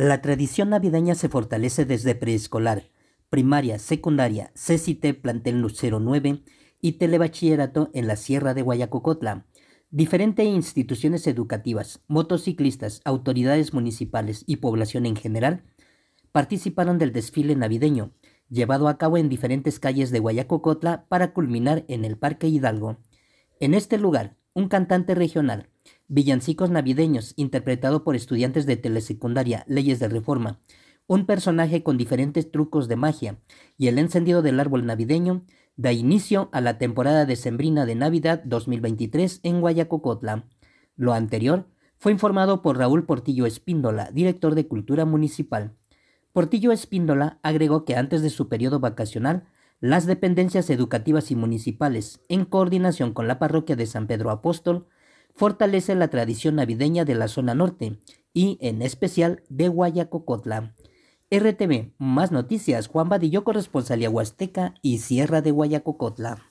La tradición navideña se fortalece desde preescolar, primaria, secundaria, CCT plantel 09 y telebachillerato en la Sierra de Guayacocotla. Diferentes instituciones educativas, motociclistas, autoridades municipales y población en general participaron del desfile navideño, llevado a cabo en diferentes calles de Guayacocotla para culminar en el Parque Hidalgo. En este lugar, un cantante regional, Villancicos navideños, interpretado por estudiantes de telesecundaria, Leyes de Reforma, un personaje con diferentes trucos de magia, y el encendido del árbol navideño da inicio a la temporada decembrina de Navidad 2023 en Guayacocotla. Lo anterior fue informado por Raúl Portillo Espíndola, director de Cultura Municipal. Portillo Espíndola agregó que antes de su periodo vacacional, las dependencias educativas y municipales, en coordinación con la parroquia de San Pedro Apóstol, fortalece la tradición navideña de la zona norte y en especial de Guayacocotla. RTV, más noticias, Juan Vadillo, corresponsalía Huasteca y Sierra de Guayacocotla.